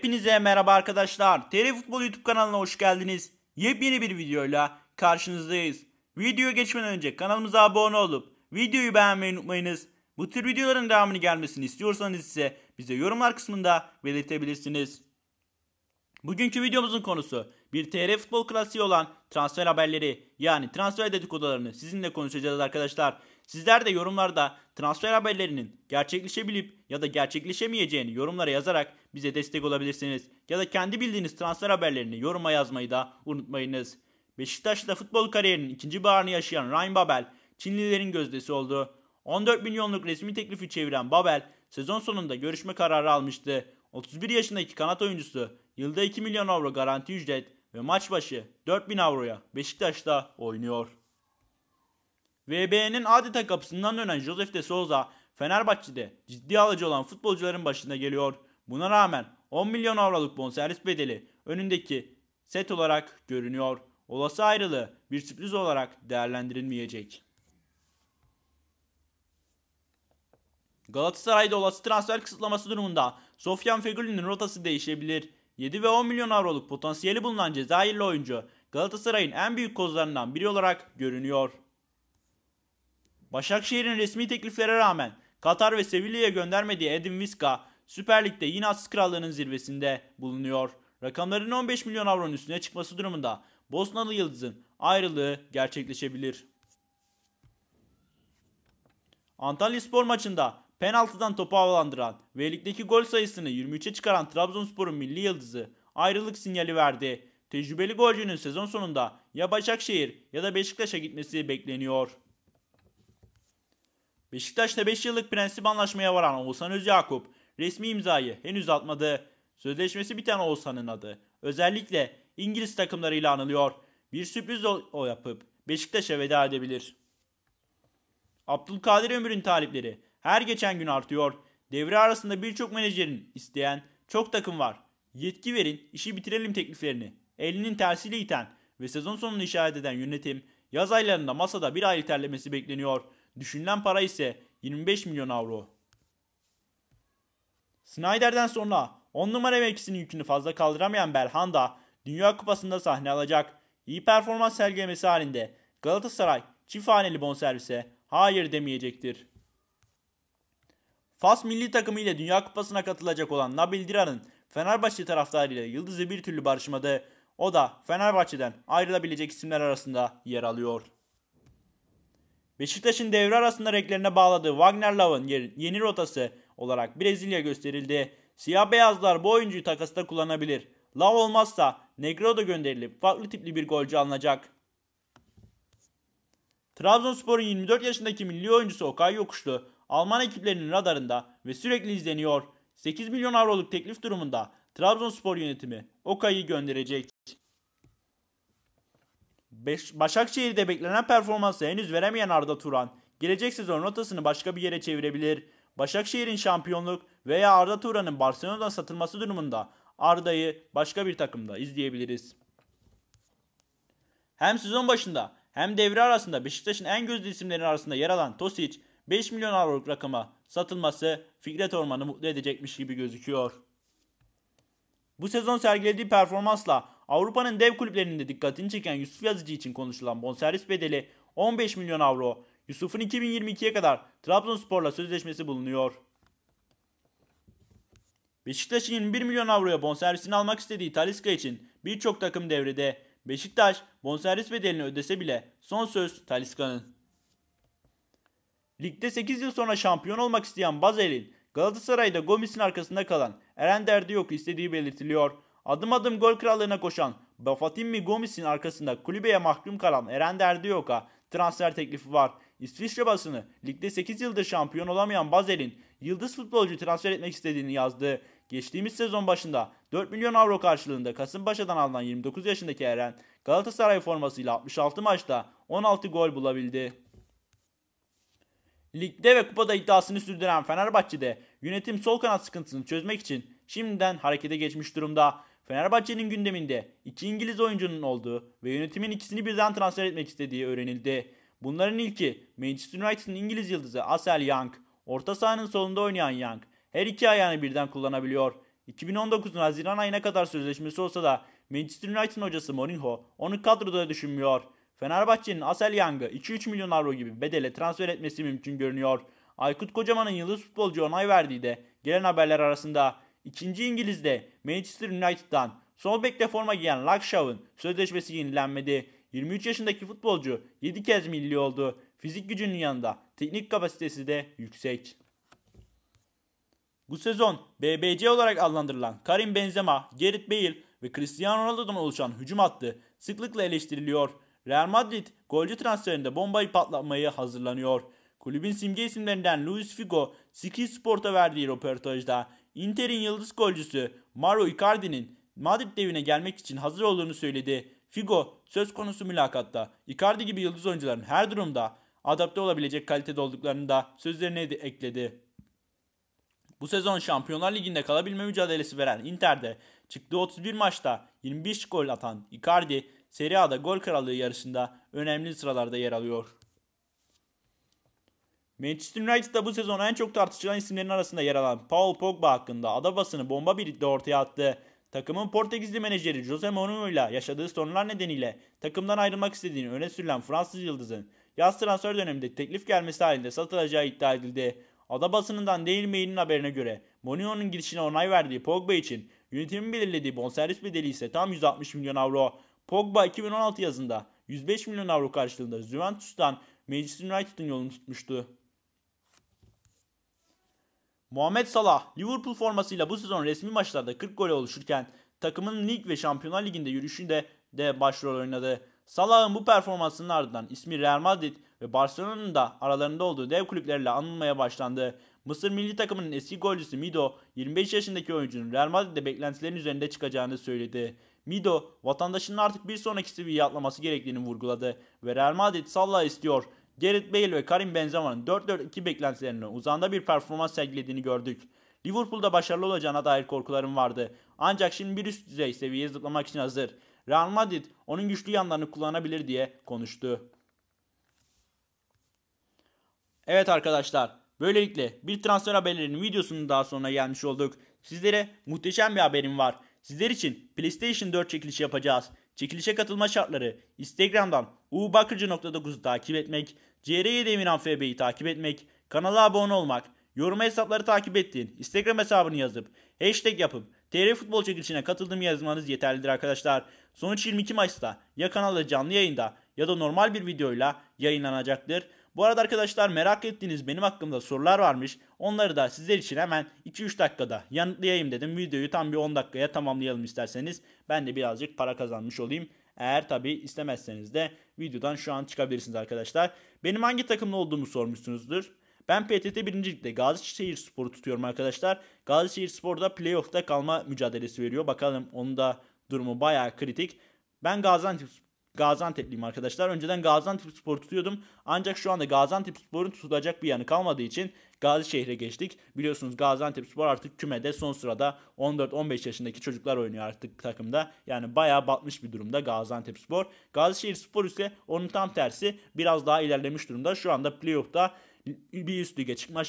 Hepinize merhaba arkadaşlar. TR Futbol YouTube kanalına hoş geldiniz. Yepyeni bir videoyla karşınızdayız. Videoya geçmeden önce kanalımıza abone olup videoyu beğenmeyi unutmayınız. Bu tür videoların devamını gelmesini istiyorsanız ise bize yorumlar kısmında belirtebilirsiniz. Bugünkü videomuzun konusu bir TR futbol klasiği olan transfer haberleri yani transfer dedikodularını sizinle konuşacağız arkadaşlar. Sizler de yorumlarda transfer haberlerinin gerçekleşebilip ya da gerçekleşemeyeceğini yorumlara yazarak bize destek olabilirsiniz. Ya da kendi bildiğiniz transfer haberlerini yoruma yazmayı da unutmayınız. Beşiktaş'ta futbol kariyerinin ikinci baharını yaşayan Ryan Babel, Çinlilerin gözdesi oldu. 14 milyonluk resmi teklifi çeviren Babel, sezon sonunda görüşme kararı almıştı. 31 yaşındaki kanat oyuncusu yılda 2 milyon avro garanti ücret, ve maç başı 4000 avroya Beşiktaş'ta oynuyor. VB'nin adeta kapısından dönen Josef de Souza Fenerbahçe'de ciddi alıcı olan futbolcuların başında geliyor. Buna rağmen 10 milyon avroluk bonservis bedeli önündeki set olarak görünüyor. Olası ayrılığı bir sürpriz olarak değerlendirilmeyecek. Galatasaray'da olası transfer kısıtlaması durumunda Sofyan Fegül'ün rotası değişebilir. 7 ve 10 milyon avroluk potansiyeli bulunan Cezayirli oyuncu Galatasaray'ın en büyük kozlarından biri olarak görünüyor. Başakşehir'in resmi tekliflere rağmen Katar ve Sevilla'ya göndermediği Edin Visca Süper Lig'de yine asıl krallığının zirvesinde bulunuyor. Rakamların 15 milyon avronun üstüne çıkması durumunda Bosnalı Yıldız'ın ayrılığı gerçekleşebilir. Antalya Spor maçında Penaltıdan topu havalandıran ve ligdeki gol sayısını 23'e çıkaran Trabzonspor'un milli yıldızı ayrılık sinyali verdi. Tecrübeli golcünün sezon sonunda ya Başakşehir ya da Beşiktaş'a gitmesi bekleniyor. Beşiktaş'ta 5 yıllık prensip anlaşmaya varan Oğuzhan Özyakup resmi imzayı henüz atmadı. Sözleşmesi biten Oğuzhan'ın adı özellikle İngiliz takımlarıyla anılıyor. Bir sürpriz o, yapıp Beşiktaş'a veda edebilir. Abdülkadir Ömür'ün talipleri her geçen gün artıyor. Devre arasında birçok menajerin isteyen çok takım var. Yetki verin, işi bitirelim tekliflerini. Elinin tersiyle iten ve sezon sonunu işaret eden yönetim yaz aylarında masada bir aylık terlemesi bekleniyor. Düşünülen para ise 25 milyon avro. Snyder'den sonra 10 numara mevkisinin yükünü fazla kaldıramayan Berhanda, Dünya Kupası'nda sahne alacak. İyi performans sergilemesi halinde Galatasaray çift haneli bonservise hayır demeyecektir. Fas milli takımı ile Dünya Kupası'na katılacak olan Nabil Dirar'ın Fenerbahçe taraftarıyla yıldızı bir türlü barışmadı. O da Fenerbahçe'den ayrılabilecek isimler arasında yer alıyor. Beşiktaş'ın devre arasında renklerine bağladığı Wagner Love'ın yeni rotası olarak Brezilya gösterildi. Siyah beyazlar bu oyuncuyu takasta kullanabilir. Love olmazsa Negredo gönderilip farklı tipli bir golcü alınacak. Trabzonspor'un 24 yaşındaki milli oyuncusu Okay Yokuşlu Alman ekiplerinin radarında ve sürekli izleniyor. 8 milyon avroluk teklif durumunda Trabzonspor yönetimi Okay'ı gönderecek. Beş, Başakşehir'de beklenen performansı henüz veremeyen Arda Turan, gelecek sezon rotasını başka bir yere çevirebilir. Başakşehir'in şampiyonluk veya Arda Turan'ın Barcelona'dan satılması durumunda Arda'yı başka bir takımda izleyebiliriz. Hem sezon başında hem devre arasında Beşiktaş'ın en gözde isimleri arasında yer alan Tosic, 5 milyon avroluk rakama satılması Fikret Orman'ı mutlu edecekmiş gibi gözüküyor. Bu sezon sergilediği performansla Avrupa'nın dev kulüplerinde dikkatini çeken Yusuf Yazıcı için konuşulan bonservis bedeli 15 milyon avro. Yusuf'un 2022'ye kadar Trabzonspor'la sözleşmesi bulunuyor. Beşiktaş'ın 21 milyon avroya bonservisini almak istediği Taliska için birçok takım devrede. Beşiktaş bonservis bedelini ödese bile son söz Taliska'nın. Ligde 8 yıl sonra şampiyon olmak isteyen Bazel'in Galatasaray'da Gomis'in arkasında kalan Eren Derdi yok istediği belirtiliyor. Adım adım gol krallığına koşan Bafatimmi Gomis'in arkasında kulübeye mahkum kalan Eren Derdi yok'a transfer teklifi var. İsviçre basını ligde 8 yıldır şampiyon olamayan Bazel'in yıldız futbolcu transfer etmek istediğini yazdı. Geçtiğimiz sezon başında 4 milyon avro karşılığında Kasımpaşa'dan alınan 29 yaşındaki Eren Galatasaray formasıyla 66 maçta 16 gol bulabildi. Ligde ve kupada iddiasını sürdüren Fenerbahçe'de yönetim sol kanat sıkıntısını çözmek için şimdiden harekete geçmiş durumda. Fenerbahçe'nin gündeminde iki İngiliz oyuncunun olduğu ve yönetimin ikisini birden transfer etmek istediği öğrenildi. Bunların ilki Manchester United'ın İngiliz yıldızı Asel Young. Orta sahanın solunda oynayan Young her iki ayağını birden kullanabiliyor. 2019'un Haziran ayına kadar sözleşmesi olsa da Manchester United'ın hocası Mourinho onu kadroda düşünmüyor. Fenerbahçe'nin Asel Yang'ı 2-3 milyon avro gibi bedele transfer etmesi mümkün görünüyor. Aykut Kocaman'ın yıldız futbolcu onay verdiği de gelen haberler arasında İkinci İngiliz'de Manchester United'dan sol bekle forma giyen Lakshaw'ın sözleşmesi yenilenmedi. 23 yaşındaki futbolcu 7 kez milli oldu. Fizik gücünün yanında teknik kapasitesi de yüksek. Bu sezon BBC olarak adlandırılan Karim Benzema, Gerrit Bale ve Cristiano Ronaldo'dan oluşan hücum hattı sıklıkla eleştiriliyor. Real Madrid golcü transferinde bombayı patlatmaya hazırlanıyor. Kulübün simge isimlerinden Luis Figo, Sky Sport'a verdiği röportajda Inter'in yıldız golcüsü Mauro Icardi'nin Madrid devine gelmek için hazır olduğunu söyledi. Figo söz konusu mülakatta Icardi gibi yıldız oyuncuların her durumda adapte olabilecek kalitede olduklarını da sözlerine de ekledi. Bu sezon Şampiyonlar Ligi'nde kalabilme mücadelesi veren Inter'de çıktığı 31 maçta 25 gol atan Icardi Serie A'da gol krallığı yarışında önemli sıralarda yer alıyor. Manchester United'da bu sezon en çok tartışılan isimlerin arasında yer alan Paul Pogba hakkında adabasını bomba birlikte ortaya attı. Takımın Portekizli menajeri Jose Mourinho ile yaşadığı sorunlar nedeniyle takımdan ayrılmak istediğini öne sürülen Fransız yıldızın yaz transfer döneminde teklif gelmesi halinde satılacağı iddia edildi. Ada basınından değil mailin haberine göre Mourinho'nun girişine onay verdiği Pogba için yönetimin belirlediği bonservis bedeli ise tam 160 milyon avro. Pogba 2016 yazında 105 milyon avro karşılığında Juventus'tan Manchester United'ın yolunu tutmuştu. Muhammed Salah Liverpool formasıyla bu sezon resmi maçlarda 40 gole oluşurken takımın lig ve Şampiyonlar Ligi'nde yürüyüşünde de başrol oynadı. Salah'ın bu performansının ardından ismi Real Madrid ve Barcelona'nın da aralarında olduğu dev kulüplerle anılmaya başlandı. Mısır milli takımının eski golcüsü Mido 25 yaşındaki oyuncunun Real Madrid'de beklentilerin üzerinde çıkacağını söyledi. Mido vatandaşının artık bir sonraki seviyeye atlaması gerektiğini vurguladı ve Real Madrid salla istiyor. Gerrit Bale ve Karim Benzema'nın 4-4-2 beklentilerine uzanda bir performans sergilediğini gördük. Liverpool'da başarılı olacağına dair korkularım vardı. Ancak şimdi bir üst düzey seviyeye zıplamak için hazır. Real Madrid onun güçlü yanlarını kullanabilir diye konuştu. Evet arkadaşlar, böylelikle bir transfer haberlerinin videosunun daha sonuna gelmiş olduk. Sizlere muhteşem bir haberim var. Sizler için PlayStation 4 çekilişi yapacağız. Çekilişe katılma şartları Instagram'dan uubakırcı.9'u takip etmek, CR7 Emirhan FB'yi takip etmek, kanala abone olmak, yoruma hesapları takip ettiğin Instagram hesabını yazıp hashtag yapıp TR Futbol çekilişine katıldım yazmanız yeterlidir arkadaşlar. Sonuç 22 Mayıs'ta ya kanalda canlı yayında ya da normal bir videoyla yayınlanacaktır. Bu arada arkadaşlar merak ettiğiniz benim hakkımda sorular varmış. Onları da sizler için hemen 2-3 dakikada yanıtlayayım dedim. Videoyu tam bir 10 dakikaya tamamlayalım isterseniz. Ben de birazcık para kazanmış olayım. Eğer tabi istemezseniz de videodan şu an çıkabilirsiniz arkadaşlar. Benim hangi takımda olduğumu sormuşsunuzdur. Ben PTT 1. Lig'de Gazişehir Spor'u tutuyorum arkadaşlar. Gazişehir da playoff'ta kalma mücadelesi veriyor. Bakalım onun da durumu baya kritik. Ben Gaziantep Gaziantep'liyim arkadaşlar. Önceden Gaziantep Spor tutuyordum. Ancak şu anda Gaziantep Spor'un tutulacak bir yanı kalmadığı için Gazişehir'e geçtik. Biliyorsunuz Gaziantep Spor artık kümede son sırada 14-15 yaşındaki çocuklar oynuyor artık takımda. Yani bayağı batmış bir durumda Gaziantep Spor. Gazişehir Spor ise onun tam tersi biraz daha ilerlemiş durumda. Şu anda playoff'ta bir üst lige çıkma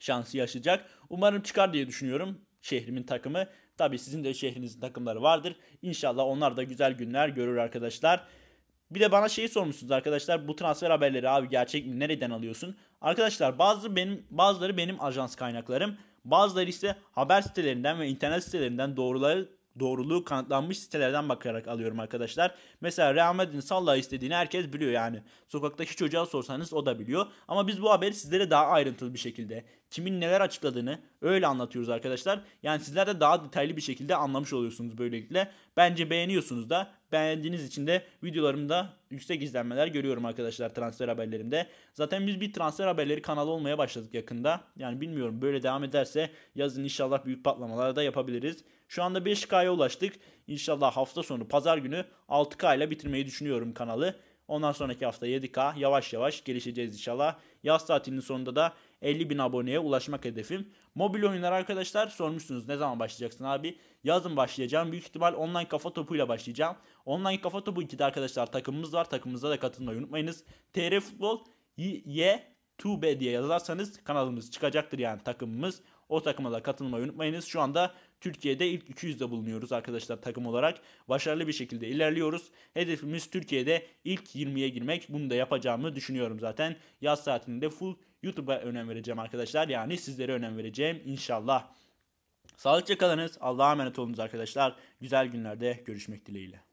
şansı yaşayacak. Umarım çıkar diye düşünüyorum şehrimin takımı. Tabi sizin de şehrinizin takımları vardır. İnşallah onlar da güzel günler görür arkadaşlar. Bir de bana şeyi sormuşsunuz arkadaşlar. Bu transfer haberleri abi gerçek mi? Nereden alıyorsun? Arkadaşlar bazı benim bazıları benim ajans kaynaklarım. Bazıları ise haber sitelerinden ve internet sitelerinden doğruları doğruluğu kanıtlanmış sitelerden bakarak alıyorum arkadaşlar. Mesela Real Madrid'in Salla istediğini herkes biliyor yani. Sokaktaki çocuğa sorsanız o da biliyor. Ama biz bu haberi sizlere daha ayrıntılı bir şekilde kimin neler açıkladığını öyle anlatıyoruz arkadaşlar. Yani sizler de daha detaylı bir şekilde anlamış oluyorsunuz böylelikle. Bence beğeniyorsunuz da beğendiğiniz için de videolarımda yüksek izlenmeler görüyorum arkadaşlar transfer haberlerimde. Zaten biz bir transfer haberleri kanalı olmaya başladık yakında. Yani bilmiyorum böyle devam ederse yazın inşallah büyük patlamalar da yapabiliriz. Şu anda 5K'ya ulaştık. İnşallah hafta sonu pazar günü 6K ile bitirmeyi düşünüyorum kanalı. Ondan sonraki hafta 7K yavaş yavaş gelişeceğiz inşallah. Yaz tatilinin sonunda da 50 bin aboneye ulaşmak hedefim. Mobil oyunlar arkadaşlar sormuşsunuz ne zaman başlayacaksın abi? Yazın başlayacağım. Büyük ihtimal online kafa topuyla başlayacağım. Online kafa topu 2'de arkadaşlar takımımız var. Takımımıza da katılmayı unutmayınız. TR Futbol Y 2B diye yazarsanız kanalımız çıkacaktır yani takımımız. O takıma da katılmayı unutmayınız. Şu anda Türkiye'de ilk 200'de bulunuyoruz arkadaşlar takım olarak. Başarılı bir şekilde ilerliyoruz. Hedefimiz Türkiye'de ilk 20'ye girmek. Bunu da yapacağımı düşünüyorum zaten. Yaz saatinde full YouTube'a önem vereceğim arkadaşlar. Yani sizlere önem vereceğim inşallah. Sağlıkça kalınız. Allah'a emanet olunuz arkadaşlar. Güzel günlerde görüşmek dileğiyle.